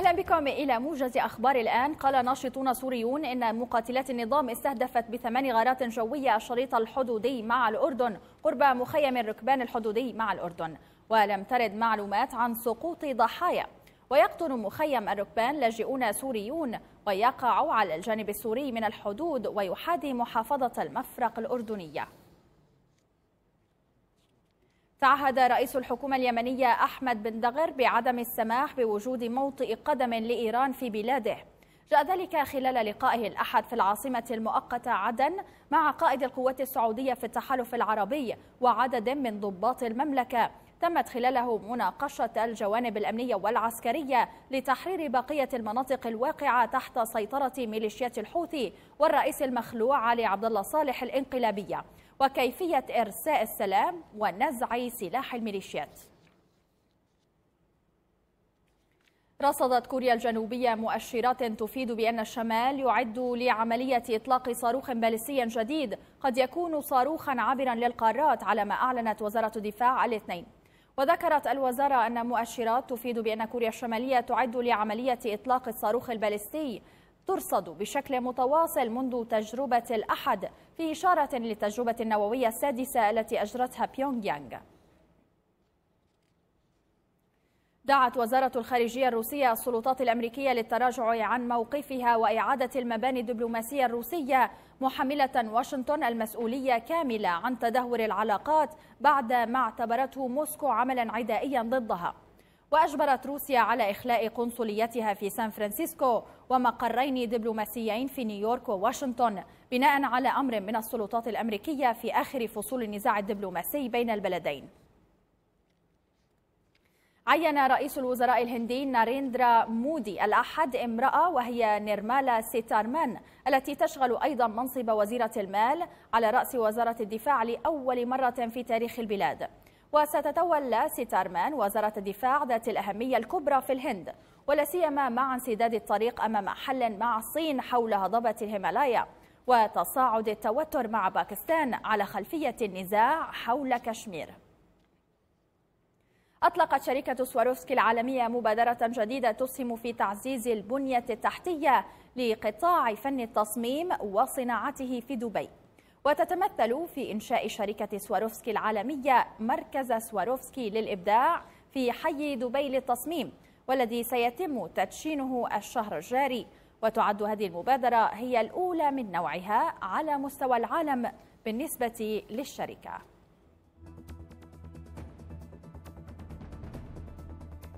أهلا بكم إلى موجز أخبار الآن قال ناشطون سوريون إن مقاتلات النظام استهدفت بثمان غارات جوية الشريط الحدودي مع الأردن قرب مخيم الركبان الحدودي مع الأردن ولم ترد معلومات عن سقوط ضحايا ويقطن مخيم الركبان لاجئون سوريون ويقع على الجانب السوري من الحدود ويحادي محافظة المفرق الأردنية تعهد رئيس الحكومة اليمنية أحمد بن دغر بعدم السماح بوجود موطئ قدم لإيران في بلاده جاء ذلك خلال لقائه الأحد في العاصمة المؤقتة عدن مع قائد القوات السعودية في التحالف العربي وعدد من ضباط المملكة تمت خلاله مناقشة الجوانب الأمنية والعسكرية لتحرير بقية المناطق الواقعة تحت سيطرة ميليشيات الحوثي والرئيس المخلوع علي عبد الله صالح الانقلابية وكيفية إرساء السلام ونزع سلاح الميليشيات رصدت كوريا الجنوبية مؤشرات تفيد بأن الشمال يعد لعملية إطلاق صاروخ باليستي جديد قد يكون صاروخا عابرا للقارات على ما أعلنت وزارة الدفاع الاثنين وذكرت الوزارة أن مؤشرات تفيد بأن كوريا الشمالية تعد لعملية إطلاق الصاروخ البالستي ترصد بشكل متواصل منذ تجربة الأحد في إشارة للتجربة النووية السادسة التي أجرتها بيونغ يانغ دعت وزارة الخارجية الروسية السلطات الأمريكية للتراجع عن موقفها وإعادة المباني الدبلوماسية الروسية محملة واشنطن المسؤولية كاملة عن تدهور العلاقات بعد ما اعتبرته موسكو عملا عدائيا ضدها وأجبرت روسيا على إخلاء قنصليتها في سان فرانسيسكو ومقرين دبلوماسيين في نيويورك وواشنطن بناء على أمر من السلطات الأمريكية في آخر فصول النزاع الدبلوماسي بين البلدين عين رئيس الوزراء الهندي ناريندرا مودي الأحد امرأة وهي نيرمالا سيتارمان التي تشغل أيضا منصب وزيرة المال على رأس وزارة الدفاع لأول مرة في تاريخ البلاد وستتولى سيتارمان وزارة الدفاع ذات الأهمية الكبرى في الهند ولا سيما مع انسداد الطريق أمام حل مع الصين حول هضبة الهيمالايا وتصاعد التوتر مع باكستان على خلفية النزاع حول كشمير أطلقت شركة سواروفسكي العالمية مبادرة جديدة تسهم في تعزيز البنية التحتية لقطاع فن التصميم وصناعته في دبي وتتمثل في إنشاء شركة سواروفسكي العالمية مركز سواروفسكي للإبداع في حي دبي للتصميم والذي سيتم تدشينه الشهر الجاري وتعد هذه المبادرة هي الأولى من نوعها على مستوى العالم بالنسبة للشركة